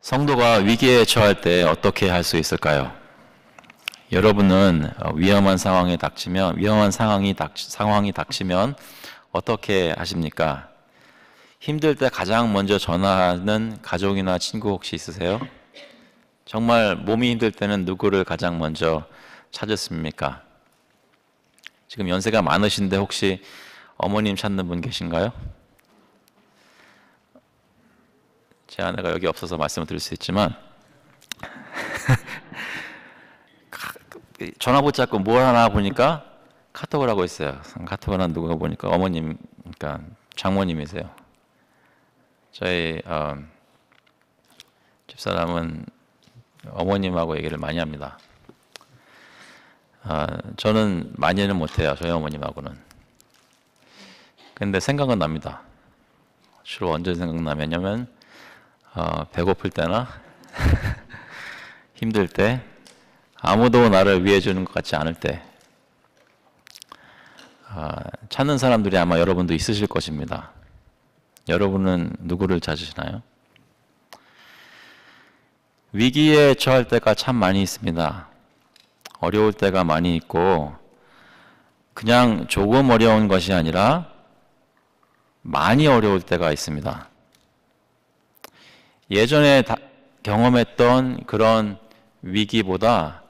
성도가 위기에 처할 때 어떻게 할 수 있을까요? 여러분은 어, 위험한 상황에 닥치면 위험한 상황이 닥치, 상황이 닥치면 어떻게 하십니까? 힘들 때 가장 먼저 전화하는 가족이나 친구 혹시 있으세요? 정말 몸이 힘들 때는 누구를 가장 먼저 찾았습니까? 지금 연세가 많으신데 혹시 어머님 찾는 분 계신가요? 제 아내가 여기 없어서 말씀을 드릴 수 있지만 전화 붙잡고 뭘 하나 보니까 카톡을 하고 있어요. 카톡을 한 누가 보니까 어머님, 그러니까 장모님이세요. 저희 어, 집사람은 어머님하고 얘기를 많이 합니다. 어, 저는 많이는 못해요. 저희 어머님하고는. 근데 생각은 납니다. 주로 언제 생각나냐면 어, 배고플 때나 힘들 때 아무도 나를 위해 주는 것 같지 않을 때 어, 찾는 사람들이 아마 여러분도 있으실 것입니다. 여러분은 누구를 찾으시나요? 위기에 처할 때가 참 많이 있습니다. 어려울 때가 많이 있고 그냥 조금 어려운 것이 아니라 많이 어려울 때가 있습니다. 예전에 경험했던 그런 위기보다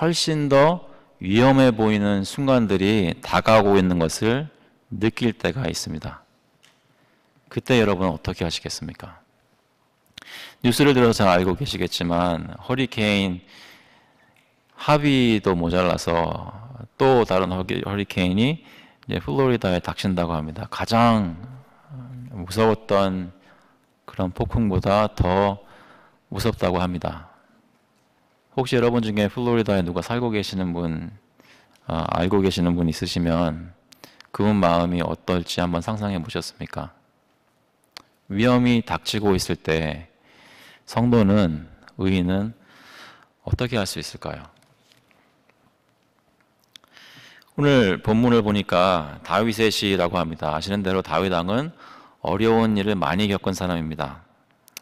훨씬 더 위험해 보이는 순간들이 다가오고 있는 것을 느낄 때가 있습니다. 그때 여러분 어떻게 하시겠습니까? 뉴스를 들어서 잘 알고 계시겠지만 허리케인 합의도 모자라서 또 다른 허리케인이 플로리다에 닥친다고 합니다. 가장 무서웠던 그런 폭풍보다 더 무섭다고 합니다. 혹시 여러분 중에 플로리다에 누가 살고 계시는 분, 아, 알고 계시는 분 있으시면 그분 마음이 어떨지 한번 상상해 보셨습니까? 위험이 닥치고 있을 때 성도는, 의인은 어떻게 할 수 있을까요? 오늘 본문을 보니까 다윗의 시라고 합니다. 아시는 대로 다윗왕은 어려운 일을 많이 겪은 사람입니다.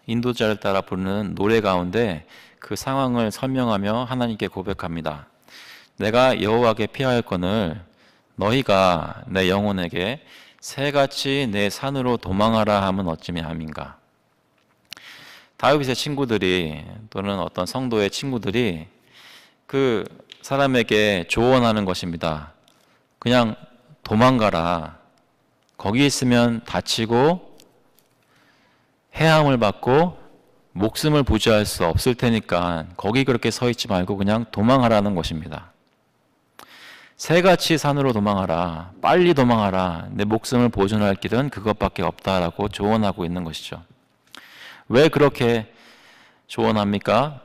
인도자를 따라 부르는 노래 가운데 그 상황을 설명하며 하나님께 고백합니다. 내가 여호와께 피할 건을 너희가 내 영혼에게 새같이 내 산으로 도망하라 함은 어찌며 함인가. 다윗의 친구들이 또는 어떤 성도의 친구들이 그 사람에게 조언하는 것입니다. 그냥 도망가라. 거기 있으면 다치고 해함을 받고 목숨을 보좌할 수 없을 테니까 거기 그렇게 서 있지 말고 그냥 도망하라는 것입니다. 새같이 산으로 도망하라. 빨리 도망하라. 내 목숨을 보존할 길은 그것밖에 없다라고 조언하고 있는 것이죠. 왜 그렇게 조언합니까?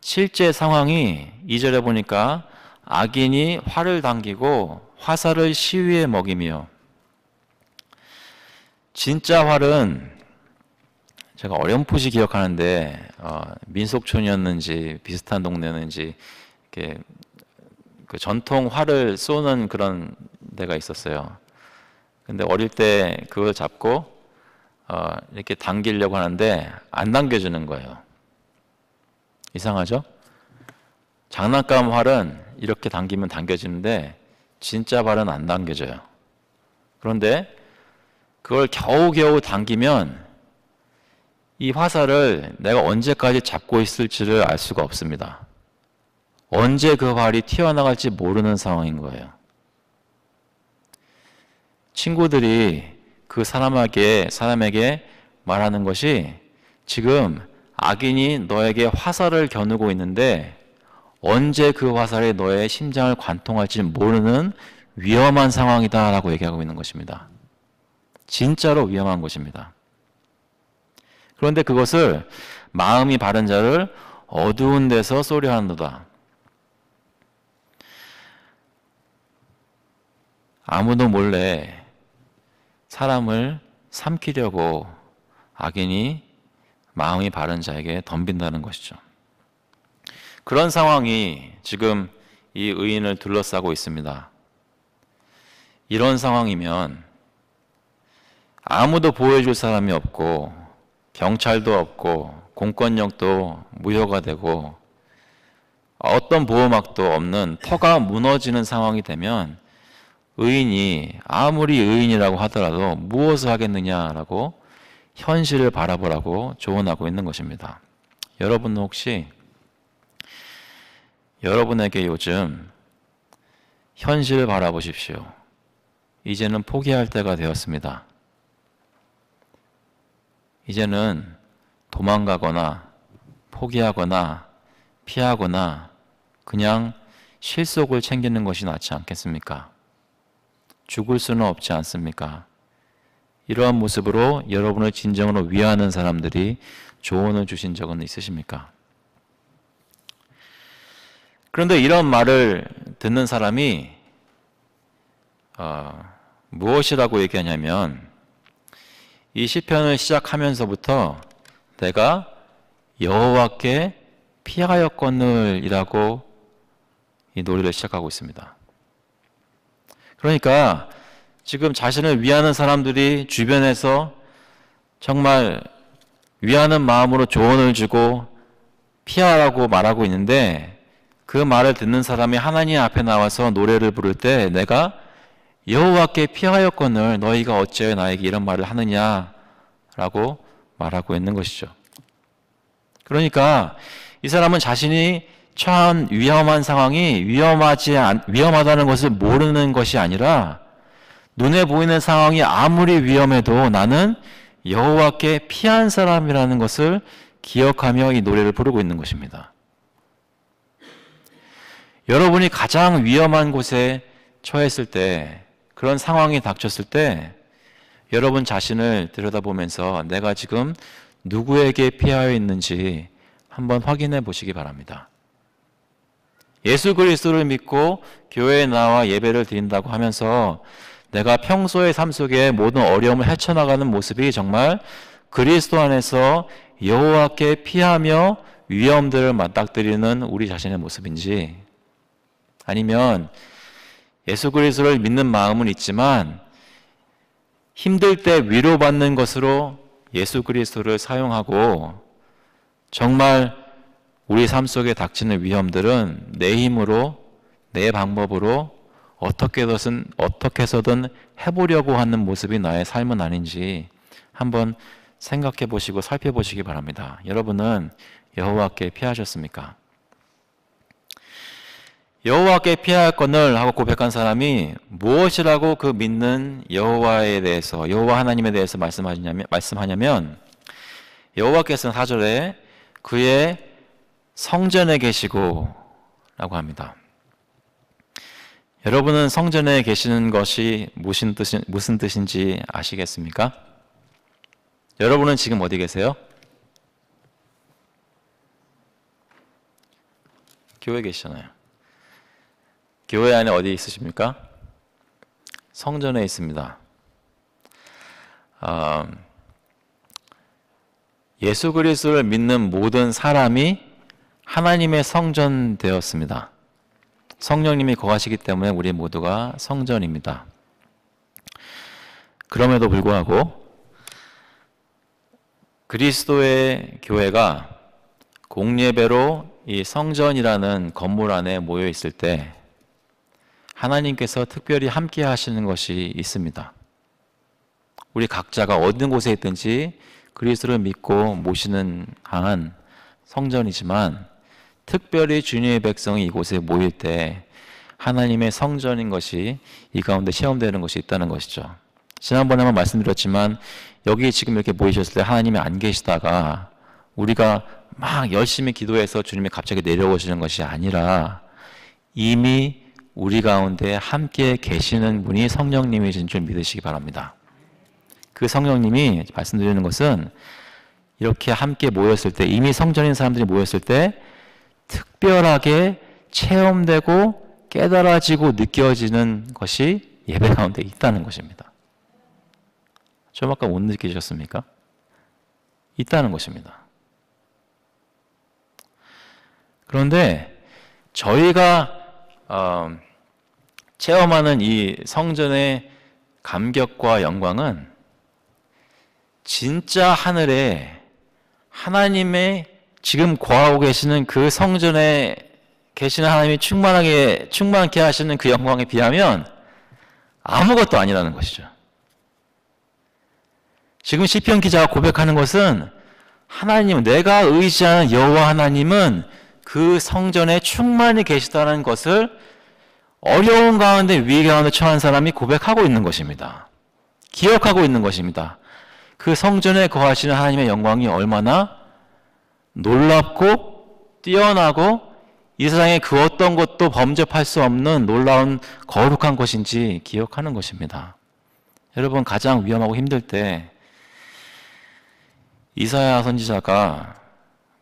실제 상황이 이절에 보니까 악인이 활을 당기고 화살을 시위에 먹이며 진짜 활은 제가 어렴풋이 기억하는데 어, 민속촌이었는지 비슷한 동네였는지 이렇게 그 전통 활을 쏘는 그런 데가 있었어요. 근데 어릴 때 그걸 잡고 어, 이렇게 당기려고 하는데 안 당겨주는 거예요. 이상하죠? 장난감 활은 이렇게 당기면 당겨지는데 진짜 발은 안 당겨져요. 그런데 그걸 겨우겨우 당기면 이 화살을 내가 언제까지 잡고 있을지를 알 수가 없습니다. 언제 그 활이 튀어나갈지 모르는 상황인 거예요. 친구들이 그 사람에게, 사람에게 말하는 것이 지금 악인이 너에게 화살을 겨누고 있는데 언제 그 화살이 너의 심장을 관통할지 모르는 위험한 상황이다라고 얘기하고 있는 것입니다. 진짜로 위험한 것입니다 그런데 그것을 마음이 바른 자를 어두운 데서 쏘려 하는도다. 아무도 몰래 사람을 삼키려고 악인이 마음이 바른 자에게 덤빈다는 것이죠. 그런 상황이 지금 이 의인을 둘러싸고 있습니다. 이런 상황이면 아무도 보호해줄 사람이 없고 경찰도 없고 공권력도 무효가 되고 어떤 보호막도 없는 터가 무너지는 상황이 되면 의인이 아무리 의인이라고 하더라도 무엇을 하겠느냐라고 현실을 바라보라고 조언하고 있는 것입니다. 여러분 혹시 여러분에게 요즘 현실을 바라보십시오. 이제는 포기할 때가 되었습니다. 이제는 도망가거나 포기하거나 피하거나 그냥 실속을 챙기는 것이 낫지 않겠습니까? 죽을 수는 없지 않습니까? 이러한 모습으로 여러분을 진정으로 위하는 사람들이 조언을 주신 적은 있으십니까? 그런데 이런 말을 듣는 사람이 어, 무엇이라고 얘기하냐면 이 시편을 시작하면서부터 내가 여호와께 피하여건을이라고이 노래를 시작하고 있습니다. 그러니까 지금 자신을 위하는 사람들이 주변에서 정말 위하는 마음으로 조언을 주고 피하라고 말하고 있는데 그 말을 듣는 사람이 하나님 앞에 나와서 노래를 부를 때 내가 여호와께 피하여건을 너희가 어찌하여 나에게 이런 말을 하느냐라고 말하고 있는 것이죠. 그러니까 이 사람은 자신이 처한 위험한 상황이 위험하지 않, 위험하다는 것을 모르는 것이 아니라 눈에 보이는 상황이 아무리 위험해도 나는 여호와께 피한 사람이라는 것을 기억하며 이 노래를 부르고 있는 것입니다. 여러분이 가장 위험한 곳에 처했을 때 그런 상황이 닥쳤을 때 여러분 자신을 들여다보면서 내가 지금 누구에게 피하여 있는지 한번 확인해 보시기 바랍니다. 예수 그리스도를 믿고 교회에 나와 예배를 드린다고 하면서 내가 평소의 삶 속에 모든 어려움을 헤쳐나가는 모습이 정말 그리스도 안에서 여호와께 피하며 위험들을 맞닥뜨리는 우리 자신의 모습인지 아니면 예수 그리스도를 믿는 마음은 있지만 힘들 때 위로받는 것으로 예수 그리스도를 사용하고 정말 우리 삶 속에 닥치는 위험들은 내 힘으로 내 방법으로 어떻게든 어떻게서든 해보려고 하는 모습이 나의 삶은 아닌지 한번 생각해 보시고 살펴보시기 바랍니다. 여러분은 여호와께 피하셨습니까? 여호와께 피할 건을 하고 고백한 사람이 무엇이라고 그 믿는 여호와에 대해서 여호와 하나님에 대해서 말씀하냐면 말씀하냐면 여호와께서는 사절에 그의 성전에 계시고라고 합니다. 여러분은 성전에 계시는 것이 무슨 뜻 무슨 뜻인지 아시겠습니까? 여러분은 지금 어디 계세요? 교회 계시잖아요. 교회 안에 어디 있으십니까? 성전에 있습니다. 어, 예수 그리스도를 믿는 모든 사람이 하나님의 성전 되었습니다. 성령님이 거하시기 때문에 우리 모두가 성전입니다. 그럼에도 불구하고 그리스도의 교회가 공예배로 이 성전이라는 건물 안에 모여 있을 때 하나님께서 특별히 함께 하시는 것이 있습니다. 우리 각자가 어느 곳에 있든지 그리스도를 믿고 모시는 강한 성전이지만 특별히 주님의 백성이 이곳에 모일 때 하나님의 성전인 것이 이 가운데 체험되는 것이 있다는 것이죠. 지난번에 한 말씀드렸지만 여기 지금 이렇게 모이셨을 때 하나님이 안 계시다가 우리가 막 열심히 기도해서 주님이 갑자기 내려오시는 것이 아니라 이미 우리 가운데 함께 계시는 분이 성령님이신 줄 믿으시기 바랍니다. 그 성령님이 말씀드리는 것은 이렇게 함께 모였을 때 이미 성전인 사람들이 모였을 때 특별하게 체험되고 깨달아지고 느껴지는 것이 예배 가운데 있다는 것입니다. 좀 아까 못 느끼셨습니까? 있다는 것입니다. 그런데 저희가 어, 체험하는 이 성전의 감격과 영광은 진짜 하늘에 하나님의 지금 거하고 계시는 그 성전에 계시는 하나님이 충만하게 충만케 하시는 그 영광에 비하면 아무것도 아니라는 것이죠. 지금 시편 기자가 고백하는 것은 하나님 내가 의지하는 여호와 하나님은 그 성전에 충만히 계시다는 것을 어려운 가운데 위기 가운데 처한 사람이 고백하고 있는 것입니다. 기억하고 있는 것입니다. 그 성전에 거하시는 하나님의 영광이 얼마나 놀랍고 뛰어나고 이 세상에 그 어떤 것도 범접할 수 없는 놀라운 거룩한 것인지 기억하는 것입니다. 여러분 가장 위험하고 힘들 때 이사야 선지자가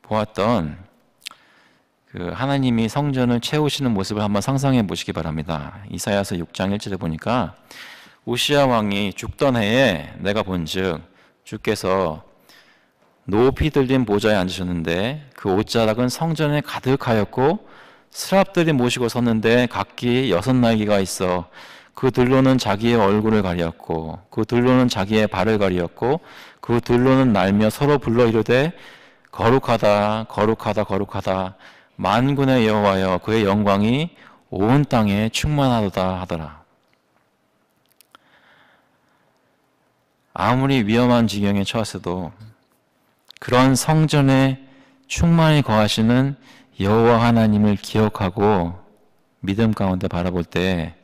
보았던 그 하나님이 성전을 채우시는 모습을 한번 상상해 보시기 바랍니다. 이사야서 6장 1절에 보니까 우시아 왕이 죽던 해에 내가 본즉 주께서 높이 들린 보좌에 앉으셨는데 그 옷자락은 성전에 가득하였고 스랍들이 모시고 섰는데 각기 여섯 날개가 있어 그들로는 자기의 얼굴을 가리었고 그들로는 자기의 발을 가리었고 그들로는 날며 서로 불러 이르되 거룩하다 거룩하다 거룩하다 만군의 여호와여 그의 영광이 온 땅에 충만하도다 하더라. 아무리 위험한 지경에 처했어도 그런 성전에 충만히 거하시는 여호와 하나님을 기억하고 믿음 가운데 바라볼 때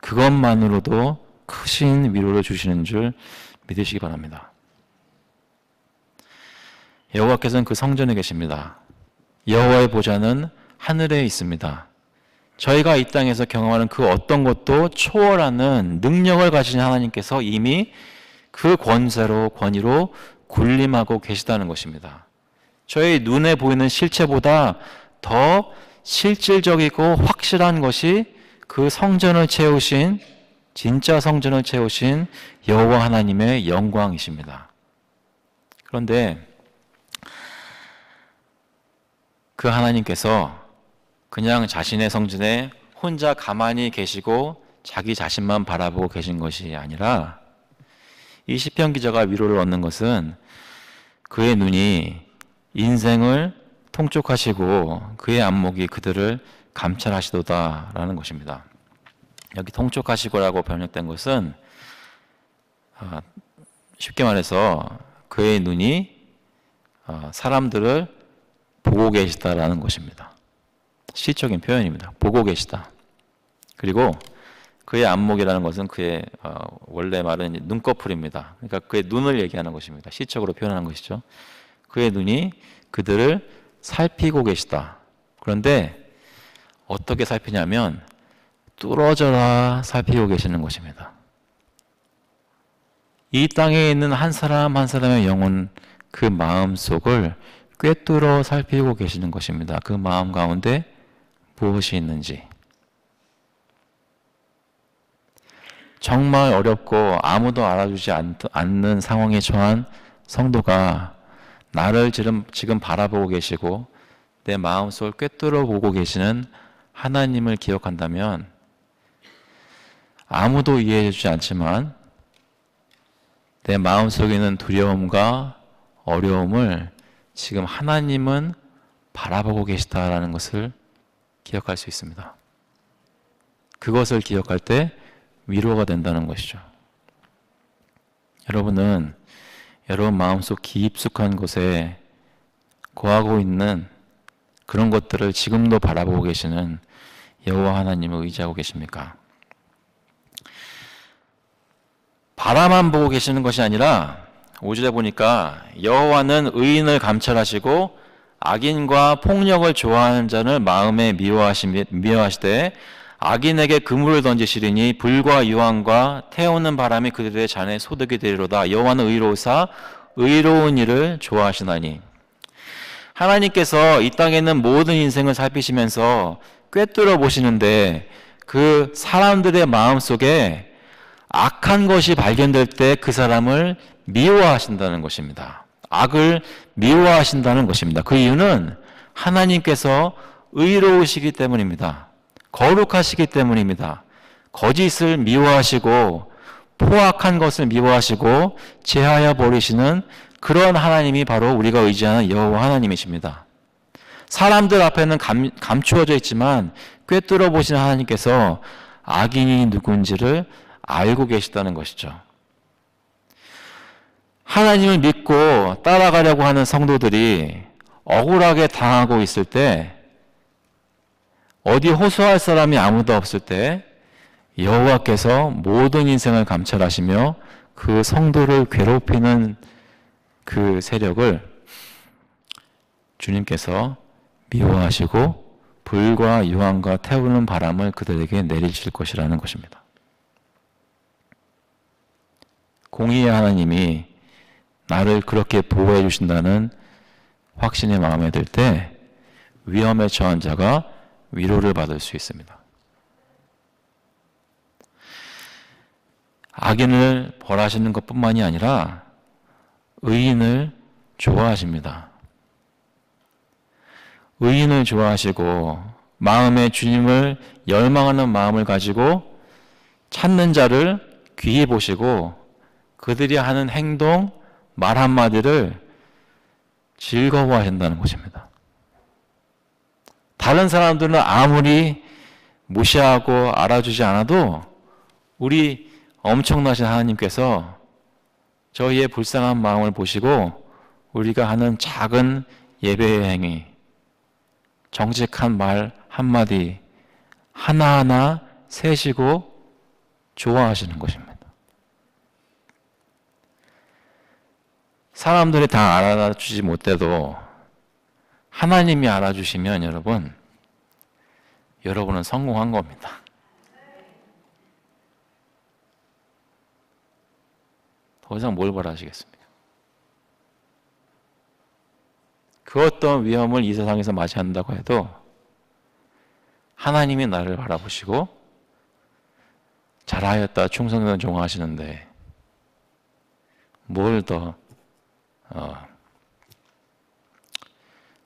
그것만으로도 크신 위로를 주시는 줄 믿으시기 바랍니다. 여호와께서는 그 성전에 계십니다. 여호와의 보좌는 하늘에 있습니다. 저희가 이 땅에서 경험하는 그 어떤 것도 초월하는 능력을 가진 하나님께서 이미 그 권세로 권위로 군림하고 계시다는 것입니다. 저희 눈에 보이는 실체보다 더 실질적이고 확실한 것이 그 성전을 채우신 진짜 성전을 채우신 여호와 하나님의 영광이십니다. 그런데 그 하나님께서 그냥 자신의 성전에 혼자 가만히 계시고 자기 자신만 바라보고 계신 것이 아니라 이 시편 기자가 위로를 얻는 것은 그의 눈이 인생을 통촉하시고 그의 안목이 그들을 감찰하시도다라는 것입니다. 여기 통촉하시고라고 번역된 것은 아, 쉽게 말해서 그의 눈이 아, 사람들을 보고 계시다라는 것입니다. 시적인 표현입니다. 보고 계시다. 그리고 그의 안목이라는 것은 그의 어, 원래 말은 눈꺼풀입니다. 그러니까 그의 눈을 얘기하는 것입니다. 시적으로 표현하는 것이죠. 그의 눈이 그들을 살피고 계시다. 그런데 어떻게 살피냐면 뚫어져라 살피고 계시는 것입니다. 이 땅에 있는 한 사람 한 사람의 영혼 그 마음 속을 꿰뚫어 살피고 계시는 것입니다. 그 마음 가운데 무엇이 있는지. 정말 어렵고 아무도 알아주지 않는 상황에 처한 성도가 나를 지금, 지금 바라보고 계시고 내 마음속을 꿰뚫어 보고 계시는 하나님을 기억한다면 아무도 이해해 주지 않지만 내 마음속에 있는 두려움과 어려움을 지금 하나님은 바라보고 계시다라는 것을 기억할 수 있습니다. 그것을 기억할 때 위로가 된다는 것이죠. 여러분은 여러분 마음속 깊숙한 곳에 고하고 있는 그런 것들을 지금도 바라보고 계시는 여호와 하나님을 의지하고 계십니까? 바라만 보고 계시는 것이 아니라 5절에 보니까 여호와는 의인을 감찰하시고 악인과 폭력을 좋아하는 자는 마음에 미워하시, 미워하시되 악인에게 그물을 던지시리니 불과 유황과 태우는 바람이 그들의 잔에 소득이 되리로다. 여호와는 의로우사 의로운 일을 좋아하시나니 하나님께서 이 땅에는 모든 인생을 살피시면서 꿰뚫어 보시는데 그 사람들의 마음 속에 악한 것이 발견될 때 그 사람을 미워하신다는 것입니다. 악을 미워하신다는 것입니다. 그 이유는 하나님께서 의로우시기 때문입니다. 거룩하시기 때문입니다. 거짓을 미워하시고 포악한 것을 미워하시고 제하여 버리시는 그런 하나님이 바로 우리가 의지하는 여호와 하나님이십니다. 사람들 앞에는 감, 감추어져 있지만 꿰뚫어 보시는 하나님께서 악인이 누군지를 알고 계시다는 것이죠. 하나님을 믿고 따라가려고 하는 성도들이 억울하게 당하고 있을 때 어디 호소할 사람이 아무도 없을 때 여호와께서 모든 인생을 감찰하시며 그 성도를 괴롭히는 그 세력을 주님께서 미워하시고 불과 유황과 태우는 바람을 그들에게 내리실 것이라는 것입니다. 공의의 하나님이 나를 그렇게 보호해 주신다는 확신이 마음에 들 때 위험에 처한 자가 위로를 받을 수 있습니다. 악인을 벌하시는 것뿐만이 아니라 의인을 좋아하십니다. 의인을 좋아하시고 마음의 주님을 열망하는 마음을 가지고 찾는 자를 귀히 보시고 그들이 하는 행동, 말 한마디를 즐거워한다는 것입니다. 다른 사람들은 아무리 무시하고 알아주지 않아도 우리 엄청나신 하나님께서 저희의 불쌍한 마음을 보시고 우리가 하는 작은 예배의 행위, 정직한 말 한마디 하나하나 세시고 좋아하시는 것입니다. 사람들이 다 알아주지 못해도 하나님이 알아주시면 여러분, 여러분은 성공한 겁니다. 더 이상 뭘 바라시겠습니까? 그 어떤 위험을 이 세상에서 맞이한다고 해도 하나님이 나를 바라보시고 잘하였다 충성된 종하시는데 뭘더 어,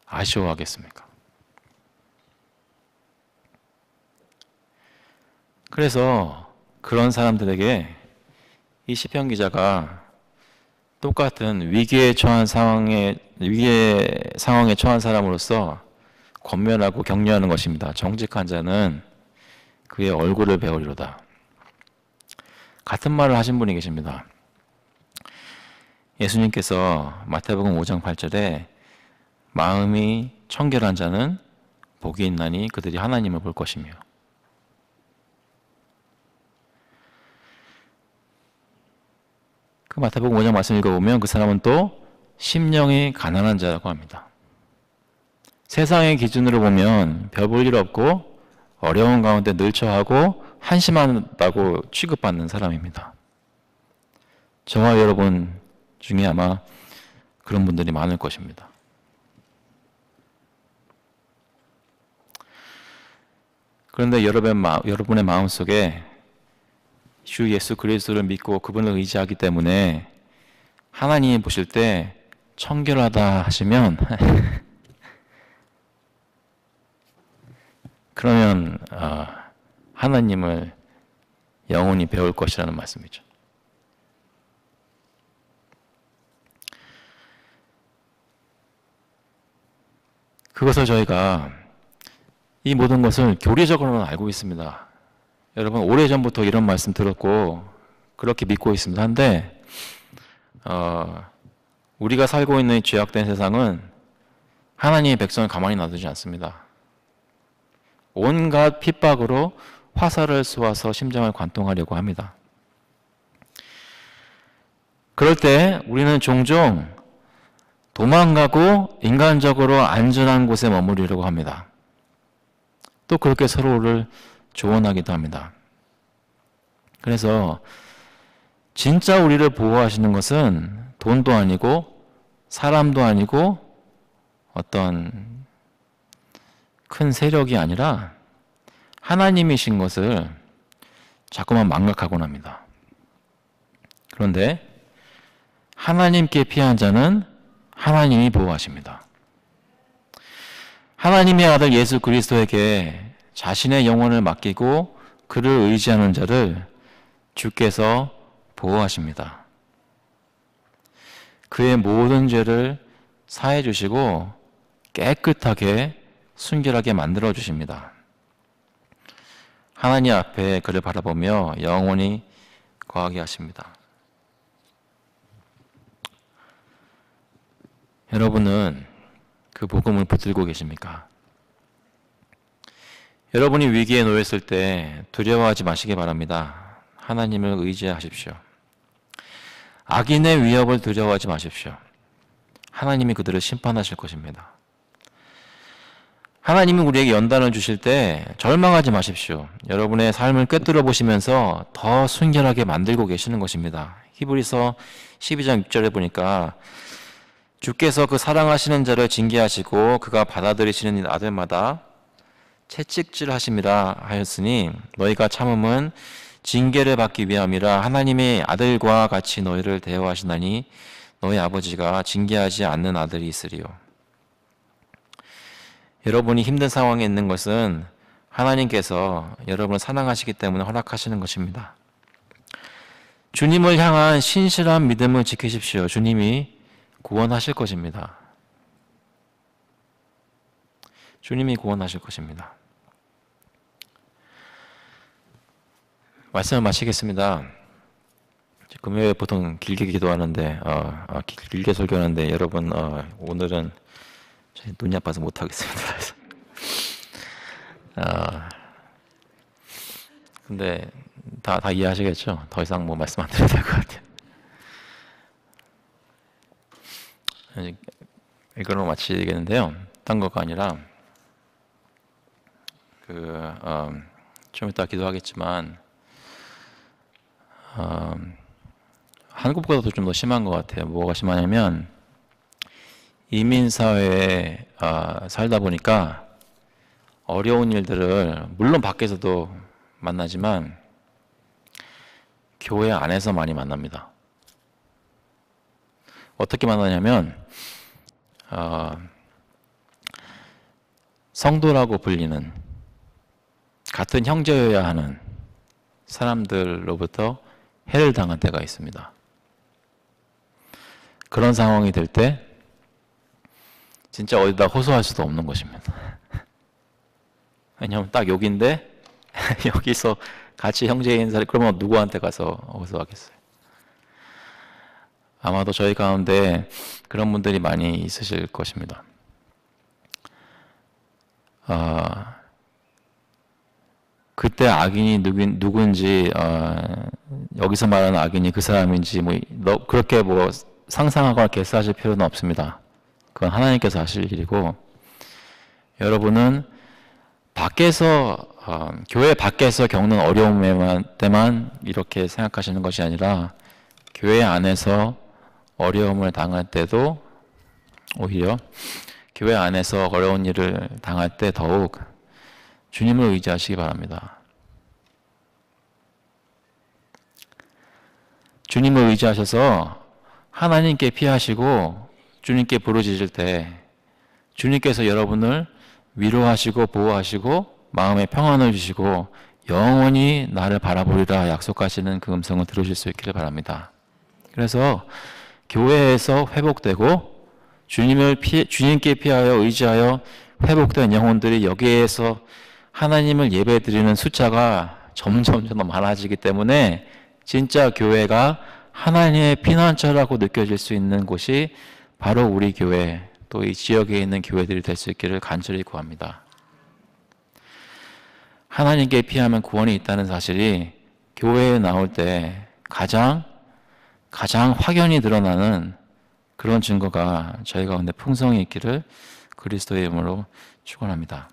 아쉬워하겠습니까? 그래서 그런 사람들에게 이 시편 기자가 똑같은 위기에 처한 상황에 위기의 상황에 처한 사람으로서 권면하고 격려하는 것입니다. 정직한 자는 그의 얼굴을 배우리로다. 같은 말을 하신 분이 계십니다. 예수님께서 마태복음 5장 8절에 마음이 청결한 자는 복이 있나니 그들이 하나님을 볼 것이며 그 마태복음 5장 말씀 읽어보면 그 사람은 또 심령이 가난한 자라고 합니다. 세상의 기준으로 보면 별볼일 없고 어려운 가운데 늘처하고 한심하다고 취급받는 사람입니다. 저와 여러분 중에 아마 그런 분들이 많을 것입니다. 그런데 여러분의 마음 속에 주 예수 그리스도를 믿고 그분을 의지하기 때문에 하나님이 보실 때 청결하다 하시면 그러면 아, 하나님을 영원히 배울 것이라는 말씀이죠. 그것을 저희가 이 모든 것을 교리적으로는 알고 있습니다. 여러분 오래전부터 이런 말씀 들었고 그렇게 믿고 있습니다. 한데 어, 우리가 살고 있는 죄악된 세상은 하나님의 백성을 가만히 놔두지 않습니다. 온갖 핍박으로 화살을 쏘아서 심장을 관통하려고 합니다. 그럴 때 우리는 종종 도망가고 인간적으로 안전한 곳에 머무르려고 합니다. 또 그렇게 서로를 조언하기도 합니다. 그래서 진짜 우리를 보호하시는 것은 돈도 아니고 사람도 아니고 어떤 큰 세력이 아니라 하나님이신 것을 자꾸만 망각하곤 합니다. 그런데 하나님께 피한 자는 하나님이 보호하십니다. 하나님의 아들 예수 그리스도에게 자신의 영혼을 맡기고 그를 의지하는 자를 주께서 보호하십니다. 그의 모든 죄를 사해 주시고 깨끗하게 순결하게 만들어 주십니다. 하나님 앞에 그를 바라보며 영원히 거하게 하십니다. 여러분은 그 복음을 붙들고 계십니까? 여러분이 위기에 놓였을 때 두려워하지 마시기 바랍니다. 하나님을 의지하십시오. 악인의 위협을 두려워하지 마십시오. 하나님이 그들을 심판하실 것입니다. 하나님이 우리에게 연단을 주실 때 절망하지 마십시오. 여러분의 삶을 꿰뚫어 보시면서 더 순결하게 만들고 계시는 것입니다. 히브리서 12장 6절에 보니까 주께서 그 사랑하시는 자를 징계하시고 그가 받아들이시는 아들마다 채찍질 하심이라 하였으니 너희가 참음은 징계를 받기 위함이라 하나님의 아들과 같이 너희를 대우하시나니 너희 아버지가 징계하지 않는 아들이 있으리요. 여러분이 힘든 상황에 있는 것은 하나님께서 여러분을 사랑하시기 때문에 허락하시는 것입니다. 주님을 향한 신실한 믿음을 지키십시오. 주님이 구원하실 것입니다. 주님이 구원하실 것입니다. 말씀을 마치겠습니다. 금요일에 보통 길게 기도하는데, 어, 어, 길게 설교하는데, 여러분, 어, 오늘은 눈이 아파서 못하겠습니다. 아, 근데 다, 다 이해하시겠죠? 더 이상 뭐 말씀 안 드려도 될 것 같아요. 이걸로 마치겠는데요. 딴 거가 아니라 그좀 어, 이따 기도하겠지만 어, 한국보다도 좀 더 심한 것 같아요. 뭐가 심하냐면 이민 사회에 어, 살다 보니까 어려운 일들을 물론 밖에서도 만나지만 교회 안에서 많이 만납니다. 어떻게 만나냐면 어, 성도라고 불리는 같은 형제여야 하는 사람들로부터 해를 당한 때가 있습니다. 그런 상황이 될 때 진짜 어디다 호소할 수도 없는 것입니다. 왜냐하면 딱 여기인데 여기서 같이 형제인 사람 그러면 누구한테 가서 호소하겠어요? 아마도 저희 가운데 그런 분들이 많이 있으실 것입니다. 아, 그때 악인이 누군, 누군지, 아, 여기서 말하는 악인이 그 사람인지, 뭐, 너, 그렇게 뭐 상상하거나 계산하실 필요는 없습니다. 그건 하나님께서 하실 일이고, 여러분은 밖에서, 아, 교회 밖에서 겪는 어려움에만, 때만 이렇게 생각하시는 것이 아니라, 교회 안에서 어려움을 당할 때도 오히려 교회 안에서 어려운 일을 당할 때 더욱 주님을 의지하시기 바랍니다. 주님을 의지하셔서 하나님께 피하시고 주님께 부르짖을 때 주님께서 여러분을 위로하시고 보호하시고 마음의 평안을 주시고 영원히 나를 바라보리라 약속하시는 그 음성을 들으실 수 있기를 바랍니다. 그래서 교회에서 회복되고 주님을 피, 주님께 피하여 의지하여 회복된 영혼들이 여기에서 하나님을 예배드리는 숫자가 점점 더 많아지기 때문에 진짜 교회가 하나님의 피난처라고 느껴질 수 있는 곳이 바로 우리 교회 또 이 지역에 있는 교회들이 될 수 있기를 간절히 구합니다. 하나님께 피하면 구원이 있다는 사실이 교회에 나올 때 가장 가장 확연히 드러나는 그런 증거가 저희 가운데 풍성히 있기를 그리스도의 이름으로 축원합니다.